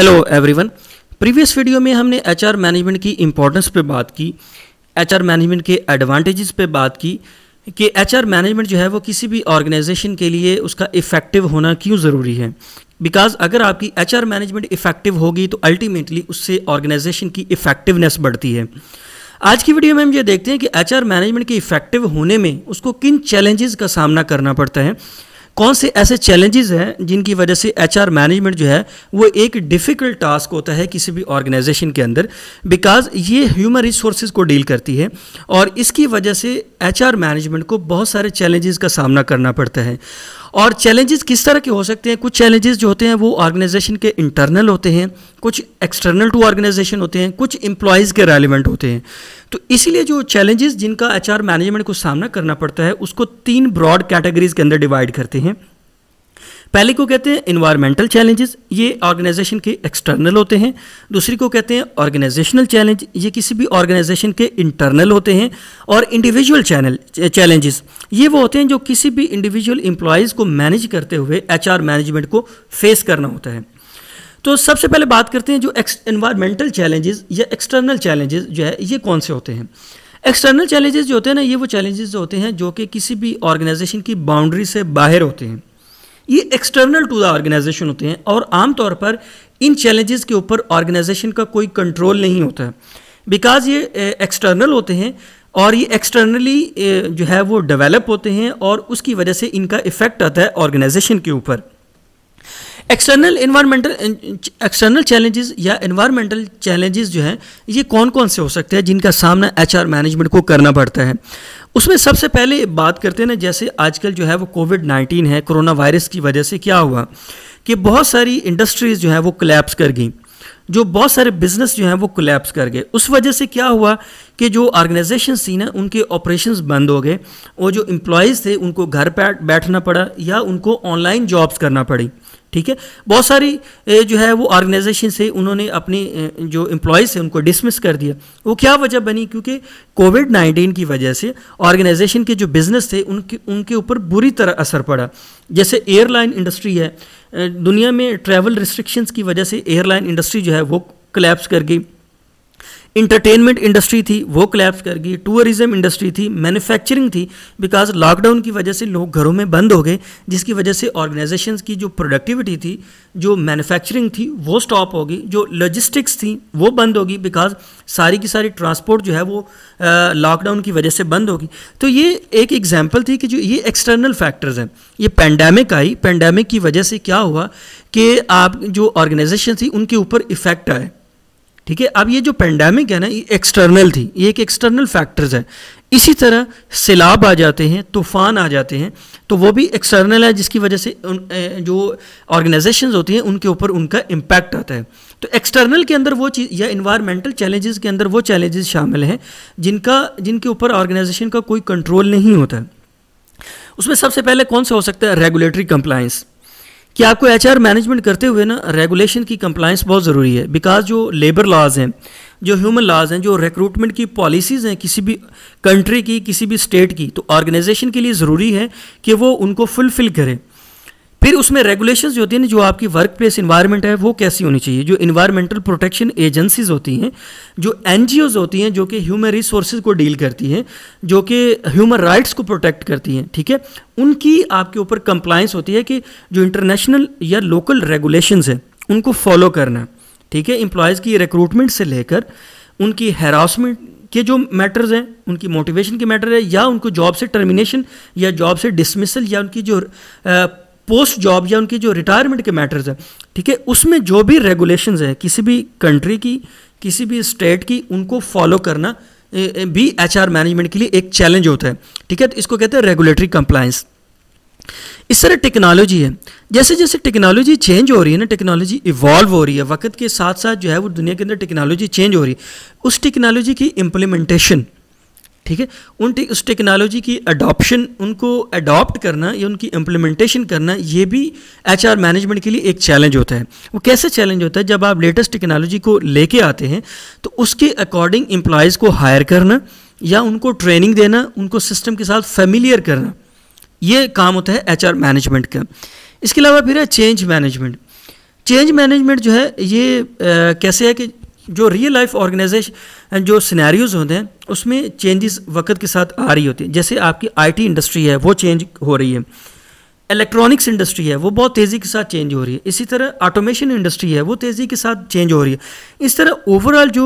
hello everyone previous video में हमने HR management की इम्पोर्टेंस पे बात की एचआर मैनेजमेंट के एडवांटेजेस पे बात की कि एचआर मैनेजमेंट जो है वो किसी भी ऑर्गेनाइजेशन के लिए उसका इफ़ेक्टिव होना क्यों ज़रूरी है बिकॉज अगर आपकी एचआर मैनेजमेंट इफ़ेक्टिव होगी तो अल्टीमेटली उससे ऑर्गेनाइजेशन की इफ़ेक्टिवनेस बढ़ती है आज की वीडियो में हम ये देखते हैं कि एचआर मैनेजमेंट के इफ़ेक्टिव होने में उसको किन चैलेंजेस का सामना करना पड़ता है कौन से ऐसे चैलेंजेस हैं जिनकी वजह से एचआर मैनेजमेंट जो है वो एक डिफ़िकल्ट टास्क होता है किसी भी ऑर्गेनाइजेशन के अंदर बिकॉज ये ह्यूमन रिसोर्स को डील करती है और इसकी वजह से एचआर मैनेजमेंट को बहुत सारे चैलेंजेस का सामना करना पड़ता है और चैलेंजेस किस तरह के हो सकते हैं कुछ चैलेंजेस जो होते हैं वो ऑर्गेनाइजेशन के इंटरनल होते हैं कुछ एक्सटर्नल टू ऑर्गेनाइजेशन होते हैं कुछ एम्प्लॉयज़ के रेलिवेंट होते हैं तो इसीलिए जो चैलेंजेस जिनका एचआर मैनेजमेंट को सामना करना पड़ता है उसको तीन ब्रॉड कैटेगरीज के अंदर डिवाइड करते हैं पहले को कहते हैं इन्वायरमेंटल चैलेंजेस ये ऑर्गेनाइजेशन के एक्सटर्नल होते हैं दूसरी को कहते हैं ऑर्गेनाइजेशनल चैलेंज ये किसी भी ऑर्गेनाइजेशन के इंटरनल होते हैं और इंडिविजुअल चैनल चैलेंजेस ये वो होते हैं जो किसी भी इंडिविजुअल एम्प्लॉयज़ को मैनेज करते हुए एच मैनेजमेंट को फेस करना होता है तो सबसे पहले बात करते हैं जो एक्स इन्वायरमेंटल चैलेंजेस या एक्सटर्नल चैलेंजेस जो है ये कौन से होते हैं एक्सटर्नल चैलेंजेस जो होते हैं ना ये वो चैलेंजेस होते हैं जो कि किसी भी ऑर्गेनाइजेशन की बाउंड्री से बाहर होते हैं ये एक्सटर्नल टू द ऑर्गेनाइजेशन होते हैं और आमतौर पर इन चैलेंजेस के ऊपर ऑर्गेनाइजेशन का कोई कंट्रोल नहीं होता है बिकॉज ये एक्सटर्नल होते हैं और ये एक्सटर्नली जो है वो डेवलप होते हैं और उसकी वजह से इनका इफ़ेक्ट आता है ऑर्गेनाइजेशन के ऊपर एक्सटर्नल इन्वायरमेंटल एक्सटर्नल चैलेंजेस या इन्वायरमेंटल चैलेंजेस जो हैं ये कौन कौन से हो सकते हैं जिनका सामना आर मैनेजमेंट को करना पड़ता है उसमें सबसे पहले बात करते हैं ना जैसे आजकल जो है वो कोविड नाइन्टीन है कोरोना वायरस की वजह से क्या हुआ कि बहुत सारी इंडस्ट्रीज़ जो है वो कलेप्स कर गई जो बहुत सारे बिजनेस जो हैं वो कोलेप्स कर गए उस वजह से क्या हुआ कि जो ऑर्गेनाइजेशन थी ना उनके ऑपरेशंस बंद हो गए और जो एम्प्लॉयज़ थे उनको घर बैठना पड़ा या उनको ऑनलाइन जॉब्स करना पड़ी ठीक है बहुत सारी जो है वो ऑर्गेनाइजेशन से उन्होंने अपनी जो एम्प्लॉयज़ है उनको डिसमिस कर दिया वो क्या वजह बनी क्योंकि कोविड नाइन्टीन की वजह से ऑर्गेनाइजेशन के जो बिज़नेस थे उनके उनके ऊपर बुरी तरह असर पड़ा जैसे एयरलाइन इंडस्ट्री है दुनिया में ट्रैवल रिस्ट्रिक्शंस की वजह से एयरलाइन इंडस्ट्री जो है वो कलेप्स कर गई इंटरटेनमेंट इंडस्ट्री थी वो क्लैप्स कर गई टूरिज्म इंडस्ट्री थी मैन्युफैक्चरिंग थी बिकॉज लॉकडाउन की वजह से लोग घरों में बंद हो गए जिसकी वजह से ऑर्गेनाइजेशन की जो प्रोडक्टिविटी थी जो मैन्युफैक्चरिंग थी वो स्टॉप होगी जो लॉजिस्टिक्स थी वो बंद होगी बिकॉज सारी की सारी ट्रांसपोर्ट जो है वो लॉकडाउन की वजह से बंद होगी तो ये एक एग्जाम्पल थी कि जो ये एक्सटर्नल फैक्टर्स हैं ये पेंडेमिक आई पेंडेमिक की वजह से क्या हुआ कि आप जो ऑर्गेनाइजेशन थी उनके ऊपर इफेक्ट आए ठीक है अब ये जो पेंडेमिक है ना ये एक्सटर्नल थी ये एक एक्सटर्नल फैक्टर्स है इसी तरह सैलाब आ जाते हैं तूफ़ान आ जाते हैं तो वो भी एक्सटर्नल है जिसकी वजह से उन, जो ऑर्गेनाइजेशंस होती हैं उनके ऊपर उनका इम्पैक्ट आता है तो एक्सटर्नल के अंदर वो चीज़ या इन्वायरमेंटल चैलेंजेस के अंदर वो चैलेंजेस शामिल हैं जिनका जिनके ऊपर ऑर्गेनाइजेशन का कोई कंट्रोल नहीं होता उसमें सबसे पहले कौन सा हो सकता है रेगुलेटरी कंप्लाइंस कि आपको एच मैनेजमेंट करते हुए ना रेगुलेशन की कंप्लाइंस बहुत ज़रूरी है बिकॉज जो लेबर लॉज हैं जो ह्यूमन लॉज हैं जो रिक्रूटमेंट की पॉलिसीज़ हैं किसी भी कंट्री की किसी भी स्टेट की तो ऑर्गेनाइजेशन के लिए ज़रूरी है कि वो उनको फुलफ़िल करें फिर उसमें रेगुलेशंस जो होती हैं जो आपकी वर्क प्लेस इन्वायरमेंट है वो कैसी होनी चाहिए जो इन्वायरमेंटल प्रोटेक्शन एजेंसीज होती हैं जो एन होती हैं जो कि ह्यूमन रिसोर्स को डील करती हैं जो कि ह्यूमन राइट्स को प्रोटेक्ट करती हैं ठीक है उनकी आपके ऊपर कंप्लाइंस होती है कि जो इंटरनेशनल या लोकल रेगुलेशन हैं उनको फॉलो करना ठीक है एम्प्लॉयज़ की रिक्रूटमेंट से लेकर उनकी हेरासमेंट के जो मैटर्स हैं उनकी मोटिवेशन के मैटर है या उनको जॉब से टर्मिनेशन या जॉब से डिसमिसल या उनकी जो पोस्ट जॉब या उनकी जो रिटायरमेंट के मैटर्स है ठीक है उसमें जो भी रेगुलेशन है किसी भी कंट्री की किसी भी स्टेट की उनको फॉलो करना भी आर मैनेजमेंट के लिए एक चैलेंज होता है ठीक है तो इसको कहते हैं रेगुलेटरी कंप्लायंस इस तरह टेक्नोलॉजी है जैसे जैसे टेक्नोलॉजी चेंज हो रही है ना टेक्नोलॉजी इवॉल्व हो रही है वक्त के साथ साथ जो है वो दुनिया के अंदर टेक्नोलॉजी चेंज हो रही है उस टेक्नोलॉजी की इंप्लीमेंटेशन ठीक है उन टे, उस टेक्नोलॉजी की अडॉप्शन उनको अडॉप्ट करना या उनकी इम्प्लीमेंटेशन करना ये भी एच मैनेजमेंट के लिए एक चैलेंज होता है वो कैसे चैलेंज होता है जब आप लेटेस्ट टेक्नोलॉजी को लेके आते हैं तो उसके अकॉर्डिंग एम्प्लॉयज़ को हायर करना या उनको ट्रेनिंग देना उनको सिस्टम के साथ फेमिलियर करना ये काम होता है एच मैनेजमेंट का इसके अलावा फिर है चेंज मैनेजमेंट चेंज मैनेजमेंट जो है ये आ, कैसे है कि जो रियल लाइफ ऑर्गेनाइजेशन जो सिनेरियोज होते हैं उसमें चेंजेस वक्त के साथ आ रही होती है जैसे आपकी आईटी इंडस्ट्री है वो चेंज हो रही है इलेक्ट्रॉनिक्स इंडस्ट्री है वो बहुत तेज़ी के साथ चेंज हो रही है इसी तरह ऑटोमेशन इंडस्ट्री है वो तेज़ी के साथ चेंज हो रही है इस तरह ओवरऑल जो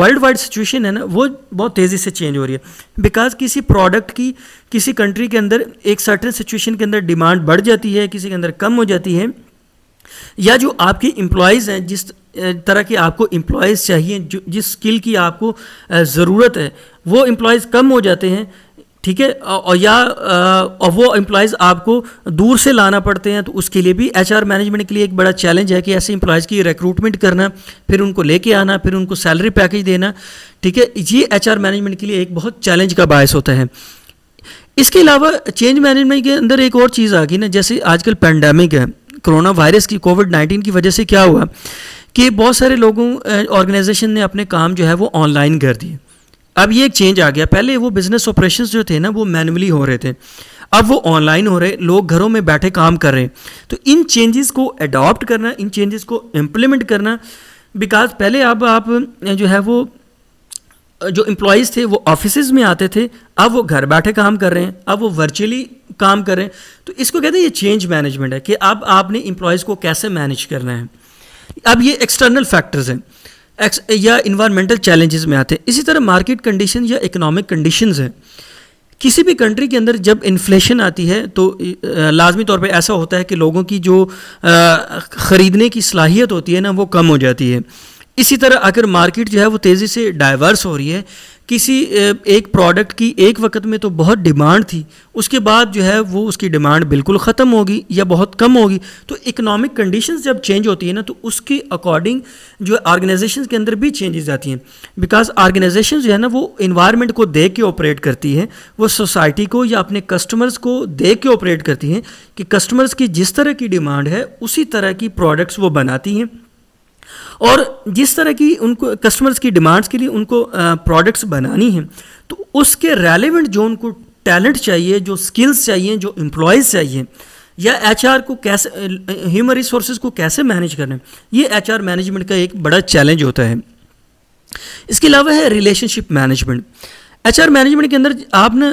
वर्ल्ड वाइड सिचुएशन है ना वो बहुत तेज़ी से चेंज हो रही है बिकॉज किसी प्रोडक्ट की किसी कंट्री के अंदर एक सर्टन सिचुएशन के अंदर डिमांड बढ़ जाती है किसी के अंदर कम हो जाती है या जो आपकी एम्प्लॉयज़ हैं जिस तरह की आपको एम्प्लॉयज़ चाहिए जो जिस स्किल की आपको ज़रूरत है वो एम्प्लॉयज़ कम हो जाते हैं ठीक है और या और वो एम्प्लॉयज़ आपको दूर से लाना पड़ते हैं तो उसके लिए भी एचआर मैनेजमेंट के लिए एक बड़ा चैलेंज है कि ऐसे एम्प्लॉयज़ की रिक्रूटमेंट करना फिर उनको लेके आना फिर उनको सैलरी पैकेज देना ठीक है ये एचआर मैनेजमेंट के लिए एक बहुत चैलेंज का बायस होता है इसके अलावा चेंज मैनेजमेंट के अंदर एक और चीज़ आ गई ना जैसे आजकल पेंडेमिक है कोरोना वायरस की कोविड 19 की वजह से क्या हुआ कि बहुत सारे लोगों ऑर्गेनाइजेशन ने अपने काम जो है वो ऑनलाइन कर दिए अब ये एक चेंज आ गया पहले वो बिज़नेस ऑपरेशंस जो थे ना वो मैनुअली हो रहे थे अब वो ऑनलाइन हो रहे लोग घरों में बैठे काम कर रहे हैं तो इन चेंजेस को अडॉप्ट करना इन चेंजेस को इम्प्लीमेंट करना बिकॉज पहले अब आप जो है वो जो एम्प्लॉयज़ थे वो ऑफिस में आते थे अब वो घर बैठे काम कर रहे हैं अब वो वर्चुअली काम कर रहे हैं तो इसको कहते हैं ये चेंज मैनेजमेंट है कि अब आपने एम्प्लॉयज़ को कैसे मैनेज करना है अब ये एक्सटर्नल फैक्टर्स हैं या इन्वायरमेंटल चैलेंजेस में आते हैं इसी तरह मार्केट कंडीशन या इकोनॉमिक कंडीशन हैं किसी भी कंट्री के अंदर जब इन्फ्लेशन आती है तो लाजमी तौर पे ऐसा होता है कि लोगों की जो ख़रीदने की सलाहियत होती है ना वो कम हो जाती है इसी तरह अगर मार्केट जो है वो तेज़ी से डाइवर्स हो रही है किसी एक प्रोडक्ट की एक वक्त में तो बहुत डिमांड थी उसके बाद जो है वो उसकी डिमांड बिल्कुल ख़त्म होगी या बहुत कम होगी तो इकोनॉमिक कंडीशंस जब चेंज होती है ना तो उसके अकॉर्डिंग जो है ऑर्गेनाइजेशन के अंदर भी चेंजेस आती हैं बिकॉज ऑर्गेनाइजेशन जो है ना वो इन्वायरमेंट को देख के ऑपरेट करती है वो सोसाइटी को या अपने कस्टमर्स को देख के ऑपरेट करती हैं कि कस्टमर्स की जिस तरह की डिमांड है उसी तरह की प्रोडक्ट्स वो बनाती हैं और जिस तरह की उनको कस्टमर्स की डिमांड्स के लिए उनको प्रोडक्ट्स बनानी हैं तो उसके रेलिवेंट जो उनको टैलेंट चाहिए जो स्किल्स चाहिए जो एम्प्लॉयज़ चाहिए या एचआर को कैसे ह्यूमन रिसोर्स को कैसे मैनेज करना है ये एचआर मैनेजमेंट का एक बड़ा चैलेंज होता है इसके अलावा है रिलेशनशिप मैनेजमेंट एचआर मैनेजमेंट के अंदर आप ना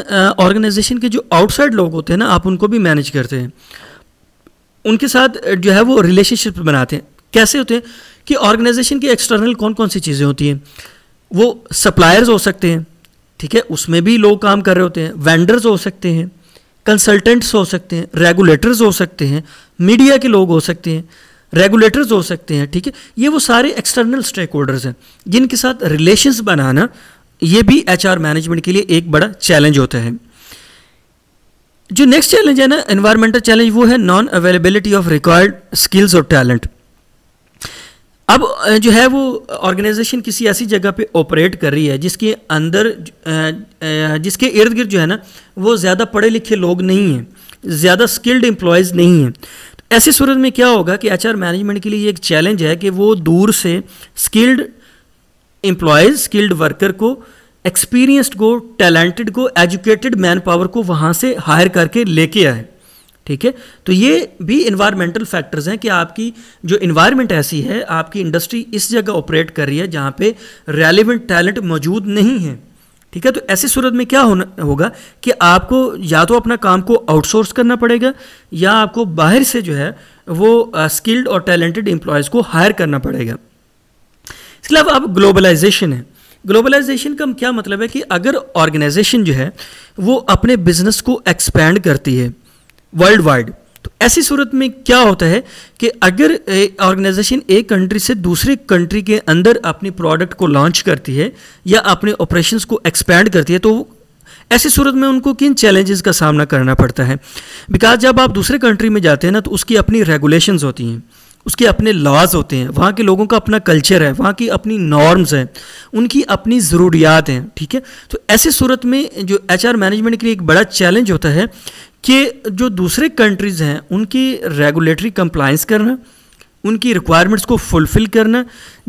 ऑर्गेनाइजेशन के जो आउटसाइड लोग होते हैं ना आप उनको भी मैनेज करते हैं उनके साथ जो है वो रिलेशनशिप बनाते हैं कैसे होते हैं कि ऑर्गेनाइजेशन की एक्सटर्नल कौन कौन सी चीज़ें होती हैं वो सप्लायर्स हो सकते हैं ठीक है उसमें भी लोग काम कर रहे होते हैं वेंडर्स हो सकते हैं कंसल्टेंट्स हो सकते हैं रेगुलेटर्स हो सकते हैं मीडिया के लोग हो सकते हैं रेगुलेटर्स हो सकते हैं ठीक है ये वो सारे एक्सटर्नल स्टेक होल्डर्स हैं जिनके साथ रिलेशंस बनाना ये भी एचआर मैनेजमेंट के लिए एक बड़ा चैलेंज होता है जो नेक्स्ट चैलेंज है ना एनवायरमेंटल चैलेंज वो है non availability of required skills और टैलेंट अब जो है वो ऑर्गेनाइजेशन किसी ऐसी जगह पे ऑपरेट कर रही है जिसके अंदर जिसके इर्द गिर्द जो है ना वो ज़्यादा पढ़े लिखे लोग नहीं हैं ज़्यादा स्किल्ड एम्प्लॉयज़ नहीं हैं तो ऐसी सूरत में क्या होगा कि एचआर मैनेजमेंट के लिए एक चैलेंज है कि वो दूर से स्किल्ड एम्प्लॉयज़ स्किल्ड वर्कर को एक्सपीरियंस्ड को टैलेंटेड को एजुकेटेड मैन पावर को वहाँ से हायर करके लेके आए ठीक है तो ये भी इन्वायरमेंटल फैक्टर्स हैं कि आपकी जो इन्वायरमेंट ऐसी है आपकी इंडस्ट्री इस जगह ऑपरेट कर रही है जहाँ पे रेलिवेंट टैलेंट मौजूद नहीं है ठीक है तो ऐसी सूरत में क्या होना होगा कि आपको या तो अपना काम को आउटसोर्स करना पड़ेगा या आपको बाहर से जो है वो स्किल्ड और टैलेंटेड एम्प्लॉयज़ को हायर करना पड़ेगा इसके अलावा अब ग्लोबलाइजेशन है ग्लोबलाइजेशन का क्या मतलब है कि अगर ऑर्गेनाइजेशन जो है वो अपने बिजनेस को एक्सपेंड करती है वर्ल्ड वाइड तो ऐसी सूरत में क्या होता है कि अगर ऑर्गेनाइजेशन एक कंट्री से दूसरे कंट्री के अंदर अपनी प्रोडक्ट को लॉन्च करती है या अपने ऑपरेशंस को एक्सपैंड करती है तो ऐसी सूरत में उनको किन चैलेंजेस का सामना करना पड़ता है बिकॉज जब आप दूसरे कंट्री में जाते हैं ना तो उसकी अपनी रेगुलेशन होती हैं उसके अपने लॉज होते हैं वहाँ के लोगों का अपना कल्चर है वहाँ की अपनी नॉर्म्स हैं उनकी अपनी ज़रूरियात हैं ठीक है तो ऐसी सूरत में जो एचआर मैनेजमेंट के लिए एक बड़ा चैलेंज होता है कि जो दूसरे कंट्रीज़ हैं उनकी रेगुलेटरी कंप्लाइंस करना उनकी रिक्वायरमेंट्स को फुलफ़िल करना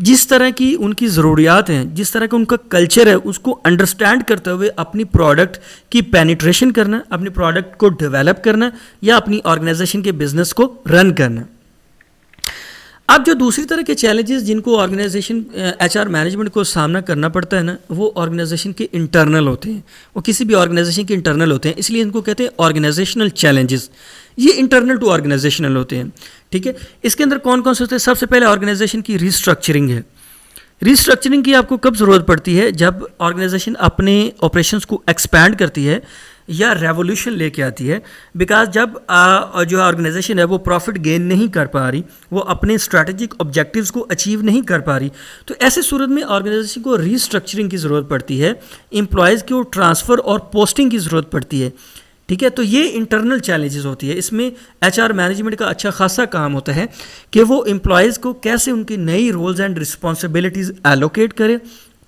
जिस तरह की उनकी ज़रूरियात हैं जिस तरह का उनका कल्चर है उसको अंडरस्टैंड करते हुए अपनी प्रोडक्ट की पेनिट्रेशन करना अपनी प्रोडक्ट को डेवलप करना या अपनी ऑर्गेनाइजेशन के बिज़नेस को रन करना अब जो दूसरी तरह के चैलेंजेस जिनको ऑर्गेनाइजेशन एचआर मैनेजमेंट को सामना करना पड़ता है ना वो ऑर्गेनाइजेशन के इंटरनल होते हैं वो किसी भी ऑर्गेनाइजेशन के इंटरनल होते हैं इसलिए इनको कहते हैं ऑर्गेनाइजेशनल चैलेंजेस ये इंटरनल टू ऑर्गेनाइजेशनल होते हैं ठीक है इसके अंदर कौन कौन से होते हैं सबसे पहले ऑर्गेनाइजेशन की रिस्ट्रक्चरिंग है रिस्ट्रक्चरिंग की आपको कब ज़रूरत पड़ती है जब ऑर्गेनाइजेशन अपने ऑपरेशंस को एक्सपैंड करती है या रेवोल्यूशन लेके आती है बिकॉज जब आ, जो ऑर्गेनाइजेशन है वो प्रॉफिट गेन नहीं कर पा रही वो अपने स्ट्रैटेजिक ऑब्जेक्टिव्स को अचीव नहीं कर पा रही तो ऐसे सूरत में ऑर्गेनाइजेशन को रीस्ट्रक्चरिंग की ज़रूरत पड़ती है एम्प्लॉयज़ को ट्रांसफ़र और पोस्टिंग की ज़रूरत पड़ती है ठीक है तो ये इंटरनल चैलेंजेस होती है इसमें एचआर मैनेजमेंट का अच्छा खासा काम होता है कि वो एम्प्लॉयज़ को कैसे उनकी नई रोल्स एंड रिस्पॉन्सिबिलिटीज़ एलोकेट करें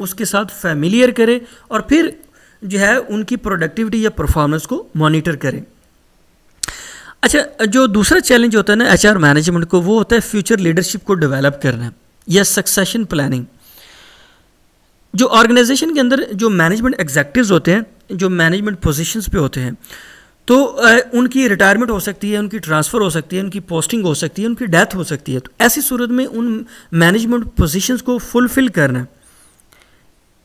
उसके साथ फैमिलियर करें और फिर जो है उनकी प्रोडक्टिविटी या परफॉर्मेंस को मॉनिटर करें अच्छा जो दूसरा चैलेंज होता है ना एचआर मैनेजमेंट को वो होता है फ्यूचर लीडरशिप को डेवलप करना या सक्सेशन प्लानिंग जो ऑर्गेनाइजेशन के अंदर जो मैनेजमेंट एग्जैक्टिव होते हैं जो मैनेजमेंट पोजिशन पे होते हैं तो उनकी रिटायरमेंट हो सकती है उनकी ट्रांसफ़र हो सकती है उनकी पोस्टिंग हो सकती है उनकी डेथ हो सकती है तो ऐसी सूरत में उन मैनेजमेंट पोजीशंस को फुलफ़िल करना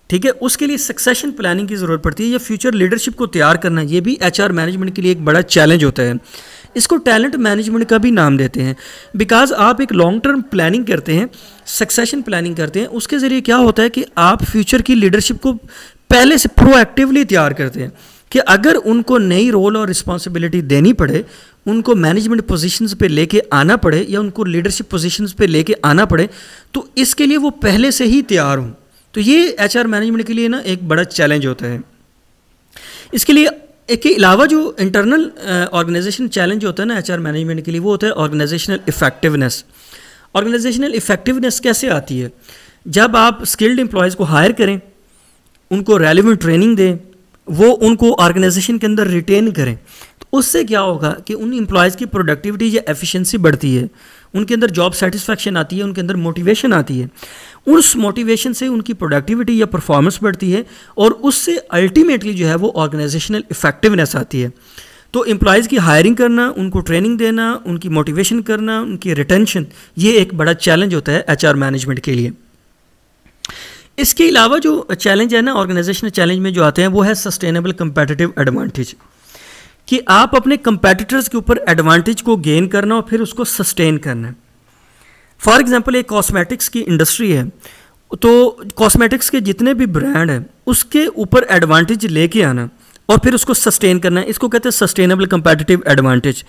ठीक है उसके लिए सक्सेशन प्लानिंग की ज़रूरत पड़ती है या फ्यूचर लीडरशिप को तैयार करना ये भी एच मैनेजमेंट के लिए एक बड़ा चैलेंज होता है इसको टैलेंट मैनेजमेंट का भी नाम देते हैं बिकॉज आप एक लॉन्ग टर्म प्लानिंग करते हैं सक्सेशन प्लानिंग करते हैं उसके ज़रिए क्या होता है कि आप फ्यूचर की लीडरशिप को पहले से प्रोएक्टिवली तैयार करते हैं कि अगर उनको नई रोल और रिस्पॉन्सिबिलिटी देनी पड़े उनको मैनेजमेंट पोजीशंस पे लेके आना पड़े या उनको लीडरशिप पोजीशंस पे लेके आना पड़े तो इसके लिए वो पहले से ही तैयार हों तो ये एच मैनेजमेंट के लिए ना एक बड़ा चैलेंज होता है इसके लिए एक के अलावा जो इंटरनल ऑर्गेनाइजेशन चैलेंज होता है ना एच मैनेजमेंट के लिए वो होता है ऑर्गेनाइजेशनल इफेक्टिवनेस ऑर्गेनाइजेशनल इफेक्टिवनेस कैसे आती है जब आप स्किल्ड एम्प्लॉयज़ को हायर करें उनको रेलिवेंट ट्रेनिंग दें वो उनको ऑर्गेनाइजेशन के अंदर रिटेन करें तो उससे क्या होगा कि उन एम्प्लॉयज़ की प्रोडक्टिविटी या एफिशिएंसी बढ़ती है उनके अंदर जॉब सेटिस्फैक्शन आती है उनके अंदर मोटिवेशन आती है उस मोटिवेशन से उनकी प्रोडक्टिविटी या परफॉर्मेंस बढ़ती है और उससे अल्टीमेटली जो है वो ऑर्गेनाइजेशनल इफेक्टिवनेस आती है तो एम्प्लॉयज़ की हायरिंग करना उनको ट्रेनिंग देना उनकी मोटिवेशन करना उनकी रिटेंशन ये एक बड़ा चैलेंज होता है एच मैनेजमेंट के लिए इसके अलावा जो चैलेंज है ना ऑर्गेनाइजेशनल चैलेंज में जो आते हैं वो है सस्टेनेबल कंपेटिटिव एडवांटेज कि आप अपने कंपेटिटर्स के ऊपर एडवांटेज को गेन करना और फिर उसको सस्टेन करना फॉर एग्जांपल एक कॉस्मेटिक्स की इंडस्ट्री है तो कॉस्मेटिक्स के जितने भी ब्रांड हैं उसके ऊपर एडवांटेज लेके आना और फिर उसको सस्टेन करना इसको कहते हैं सस्टेनेबल कंपेटिटिव एडवांटेज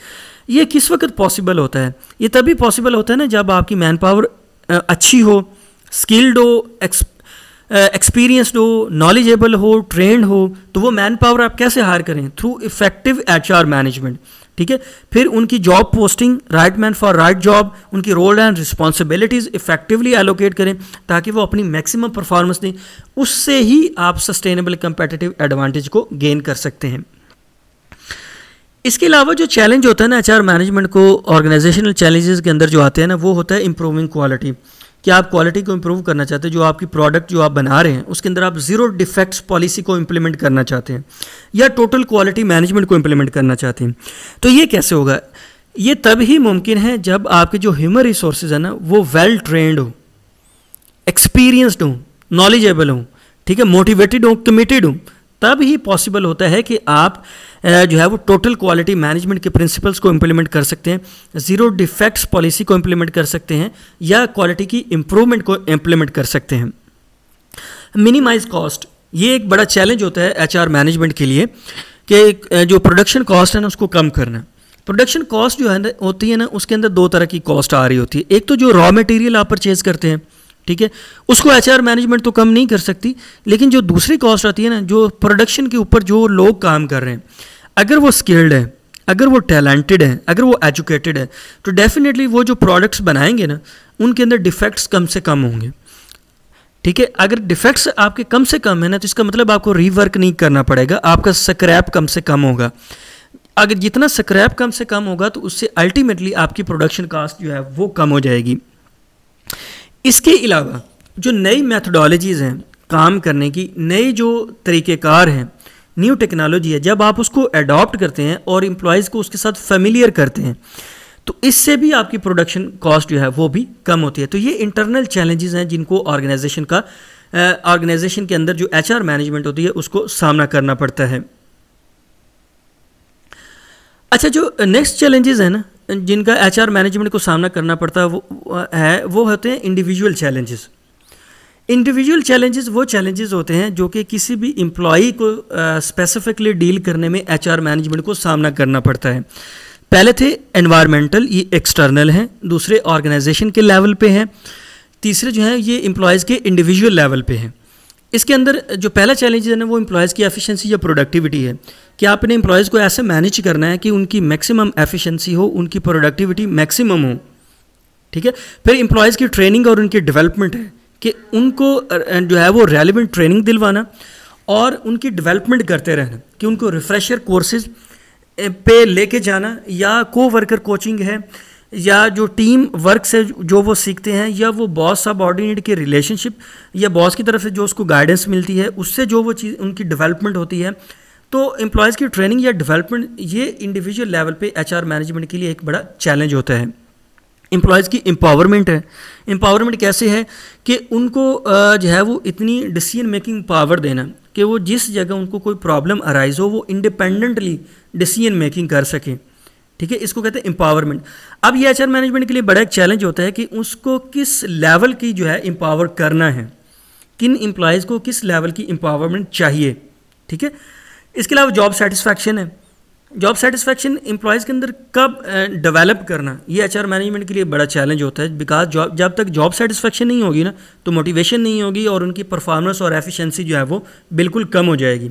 ये किस वक्त पॉसिबल होता है ये तभी पॉसिबल होता है ना जब आपकी मैन पावर अच्छी हो स्किल्ड हो एक्सपीरियंसड हो नॉलेजेबल हो ट्रेंड हो तो वो मैन पावर आप कैसे हायर करें थ्रू इफेक्टिव एच मैनेजमेंट ठीक है फिर उनकी job posting right man for right job उनकी role and responsibilities effectively allocate करें ताकि वो अपनी मैक्सिमम परफॉर्मेंस दें उससे ही आप सस्टेनेबल कंपेटेटिव एडवांटेज को गेन कर सकते हैं इसके अलावा जो चैलेंज होता है ना आर मैनेजमेंट को ऑर्गेनाइजेशनल चैलेंजेस के अंदर जो आते हैं ना वो होता है इंप्रूविंग क्वालिटी कि आप क्वालिटी को इम्प्रूव करना चाहते हैं जो आपकी प्रोडक्ट जो आप बना रहे हैं उसके अंदर आप ज़ीरो डिफेक्ट्स पॉलिसी को इम्प्लीमेंट करना चाहते हैं या टोटल क्वालिटी मैनेजमेंट को इम्प्लीमेंट करना चाहते हैं तो ये कैसे होगा ये तब ही मुमकिन है जब आपके जो ह्यूमन रिसोर्सेज है ना वो वेल ट्रेंड हो एक्सपीरियंसड हों नॉलेजेबल हों ठीक है मोटिवेटेड हों कमिटेड हों तब ही पॉसिबल होता है कि आप जो है वो टोटल क्वालिटी मैनेजमेंट के प्रिंसिपल्स को इम्प्लीमेंट कर सकते हैं ज़ीरो डिफेक्ट्स पॉलिसी को इम्प्लीमेंट कर सकते हैं या क्वालिटी की इम्प्रूवमेंट को इम्प्लीमेंट कर सकते हैं मिनिमाइज कॉस्ट ये एक बड़ा चैलेंज होता है एच मैनेजमेंट के लिए कि जो प्रोडक्शन कॉस्ट है ना उसको कम करना प्रोडक्शन कॉस्ट जो है ना होती है ना उसके अंदर दो तरह की कॉस्ट आ रही होती है एक तो जो रॉ मटेरियल आप परचेज़ करते हैं ठीक है उसको एच मैनेजमेंट तो कम नहीं कर सकती लेकिन जो दूसरी कॉस्ट आती है ना जो प्रोडक्शन के ऊपर जो लोग काम कर रहे हैं अगर वो स्किल्ड है अगर वो टैलेंटेड है अगर वो एजुकेटेड है तो डेफिनेटली वो जो प्रोडक्ट्स बनाएंगे ना उनके अंदर डिफेक्ट्स कम से कम होंगे ठीक है अगर डिफेक्ट्स आपके कम से कम है ना तो इसका मतलब आपको रीवर्क नहीं करना पड़ेगा आपका स्क्रैप कम से कम होगा अगर जितना स्क्रैप कम से कम होगा तो उससे अल्टीमेटली आपकी प्रोडक्शन कास्ट जो है वो कम हो जाएगी इसके अलावा जो नई मैथडोलॉजीज़ हैं काम करने की नए जो तरीक़ेकार हैं न्यू टेक्नोलॉजी है जब आप उसको एडॉप्ट करते हैं और एम्प्लॉयज़ को उसके साथ फेमिलियर करते हैं तो इससे भी आपकी प्रोडक्शन कॉस्ट जो है वो भी कम होती है तो ये इंटरनल चैलेंजेस हैं जिनको ऑर्गेनाइजेशन का ऑर्गेनाइजेशन के अंदर जो एचआर मैनेजमेंट होती है उसको सामना करना पड़ता है अच्छा जो नेक्स्ट चैलेंजेस हैं ना जिनका एच मैनेजमेंट को सामना करना पड़ता है वो है वो होते हैं इंडिविजुअल चैलेंजेस इंडिविजुअल चैलेंजेस वो चैलेंजेस होते हैं जो कि किसी भी एम्प्लॉई को स्पेसिफिकली डील करने में एच मैनेजमेंट को सामना करना पड़ता है पहले थे एनवायरमेंटल ये एक्सटर्नल हैं दूसरे ऑर्गेनाइजेशन के लेवल पे हैं तीसरे जो हैं ये इम्प्लॉयज़ के इंडिविजुअल लेवल पे हैं इसके अंदर जो पहला चैलेंज है ना वो एम्प्लॉयज़ की एफिशिएंसी या प्रोडक्टिविटी है कि आपने इम्प्लॉयज़ को ऐसे मैनेज करना है कि उनकी मैक्सिमम एफिशिएंसी हो उनकी प्रोडक्टिविटी मैक्सिमम हो ठीक है फिर इम्प्लॉयज़ की ट्रेनिंग और उनकी डेवलपमेंट है कि उनको जो है वो रेलिवेंट ट्रेनिंग दिलवाना और उनकी डेवलपमेंट करते रहना कि उनको रिफ्रेशर कोर्सेज पे लेके जाना या को वर्कर कोचिंग है या जो टीम वर्क से जो वो सीखते हैं या वो बॉस सब ऑर्डिनेट के रिलेशनशिप या बॉस की तरफ से जो उसको गाइडेंस मिलती है उससे जो वो चीज़ उनकी डेवलपमेंट होती है तो एम्प्लॉयज़ की ट्रेनिंग या डेवलपमेंट ये इंडिविजुअल लेवल पे एचआर मैनेजमेंट के लिए एक बड़ा चैलेंज होता है एम्प्लॉयज़ की एम्पावरमेंट है एम्पावरमेंट कैसे है कि उनको जो है वो इतनी डिसीजन मेकिंग पावर देना कि वो जिस जगह उनको कोई प्रॉब्लम अराइज हो वो इंडिपेंडेंटली डिसीजन मेकिंग कर सकें ठीक है इसको कहते हैं एम्पावरमेंट अब ये एच मैनेजमेंट के लिए बड़ा एक चैलेंज होता है कि उसको किस लेवल की जो है एम्पावर करना है किन एम्प्लॉयज़ को किस लेवल की एम्पावरमेंट चाहिए ठीक है इसके अलावा जॉब सेटिस्फैक्शन है जॉब सेटिस्फैक्शन एम्प्लॉयज़ के अंदर कब डेवलप करना ये एच मैनेजमेंट के लिए बड़ा चैलेंज होता है बिकॉज जॉब जब तक जॉब सेटिस्फैक्शन नहीं होगी ना तो मोटिवेशन नहीं होगी और उनकी परफॉर्मेंस और एफिशिएंसी जो है वो बिल्कुल कम हो जाएगी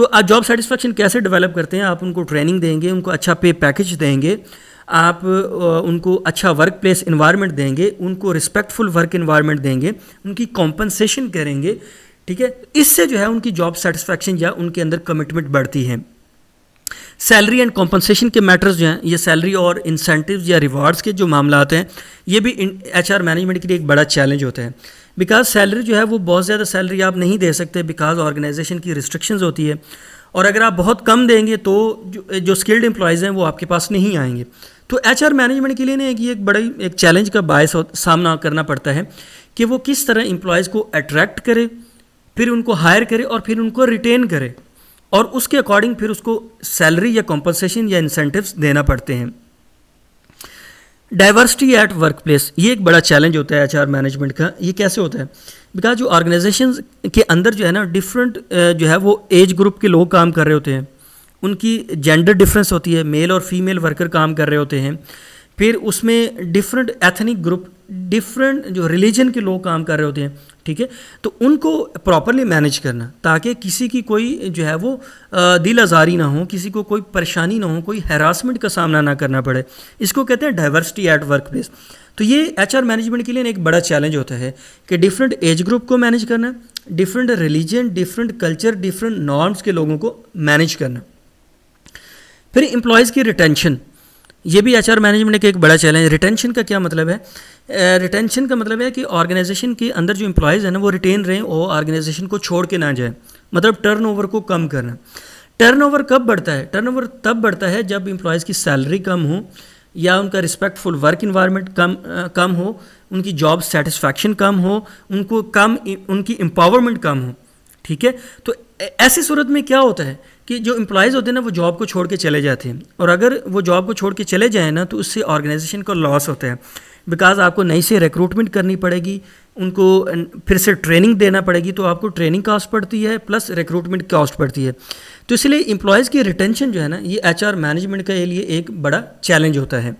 तो आप जॉब सेटिस्फेक्शन कैसे डेवलप करते हैं आप उनको ट्रेनिंग देंगे उनको अच्छा पे पैकेज देंगे आप उनको अच्छा वर्क प्लेस इन्वायरमेंट देंगे उनको रिस्पेक्टफुल वर्क इन्वायरमेंट देंगे उनकी कॉम्पनसेशन करेंगे ठीक है इससे जो है उनकी जॉब सेटिस्फेक्शन या उनके अंदर कमिटमेंट बढ़ती है सैलरी एंड कॉम्पनसेशन के मैटर्स जो हैं ये सैलरी और इंसेंटिव या रिवार्ड्स के जो मामला हैं ये भी एच आर मैनेजमेंट के लिए एक बड़ा चैलेंज होता है बिकॉज सैलरी जो है वो बहुत ज़्यादा सैलरी आप नहीं दे सकते बिकॉज ऑर्गेनाइजेशन की रिस्ट्रिक्शंस होती है और अगर आप बहुत कम देंगे तो जो स्किल्ड एम्प्लॉयज़ हैं वो आपके पास नहीं आएंगे तो एच मैनेजमेंट के लिए ना एक ये एक बड़ी एक चैलेंज का बायस सामना करना पड़ता है कि वो किस तरह एम्प्लॉयज़ को अट्रैक्ट करे फिर उनको हायर करे और फिर उनको रिटेन करे और उसके अकॉर्डिंग फिर उसको सैलरी या कॉम्पनसेशन या इंसेंटिव्स देना पड़ते हैं डाइवर्सिटी एट वर्क प्लेस ये एक बड़ा चैलेंज होता है एचआर मैनेजमेंट का ये कैसे होता है बिकॉज जो ऑर्गेनाइजेशन के अंदर जो है ना डिफरेंट जो है वो एज ग्रुप के लोग काम कर रहे होते हैं उनकी जेंडर डिफरेंस होती है मेल और फीमेल वर्कर काम कर रहे होते हैं फिर उसमें डिफरेंट एथनिक ग्रुप डिफरेंट जो रिलीजन के लोग काम कर रहे होते हैं ठीक है तो उनको प्रॉपरली मैनेज करना ताकि किसी की कोई जो है वो दिल आज़ारी ना हो किसी को कोई परेशानी ना हो कोई हैरासमेंट का सामना ना करना पड़े इसको कहते हैं डाइवर्सिटी एट वर्क प्लेस तो ये आर मैनेजमेंट के लिए एक बड़ा चैलेंज होता है कि डिफरेंट एज ग्रुप को मैनेज करना different religion different culture different norms के लोगों को मैनेज करना फिर एम्प्लॉयज़ की रिटेंशन ये भी आर मैनेजमेंट का एक बड़ा चैलेंज रिटेंशन का क्या मतलब है रिटेंशन का मतलब है कि ऑर्गेनाइजेशन के अंदर जो इम्प्लॉयज़ हैं ना वो रिटेन रहें और ऑर्गेनाइजेशन को छोड़ के ना जाए मतलब टर्नओवर को कम करना टर्नओवर कब बढ़ता है टर्नओवर तब बढ़ता है जब इम्प्लॉयज़ की सैलरी कम हो या उनका रिस्पेक्टफुल वर्क इन्वायरमेंट कम आ, कम हो उनकी जॉब सेटिस्फैक्शन कम हो उनको कम उनकी एम्पावरमेंट कम हो ठीक है तो ऐसी सूरत में क्या होता है कि जो एम्प्लॉयज़ होते हैं ना वो जॉब को छोड़ के चले जाते हैं और अगर वो जॉब को छोड़ के चले जाएँ ना तो उससे ऑर्गेनाइजेशन का लॉस होता है बिकॉज आपको नई से रिक्रूटमेंट करनी पड़ेगी उनको फिर से ट्रेनिंग देना पड़ेगी तो आपको ट्रेनिंग कॉस्ट पड़ती है प्लस रिक्रूटमेंट कॉस्ट पड़ती है तो इसलिए एम्प्लॉयज़ की रिटेंशन जो है ना ये एच मैनेजमेंट के लिए एक बड़ा चैलेंज होता है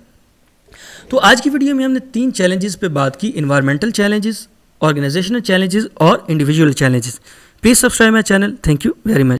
तो आज की वीडियो में हमने तीन चैलेंजेस पे बात की इन्वायरमेंटल चैलेंजेस ऑर्गेनाइजेशनल चैलेंजेस और individual challenges please subscribe my channel thank you very much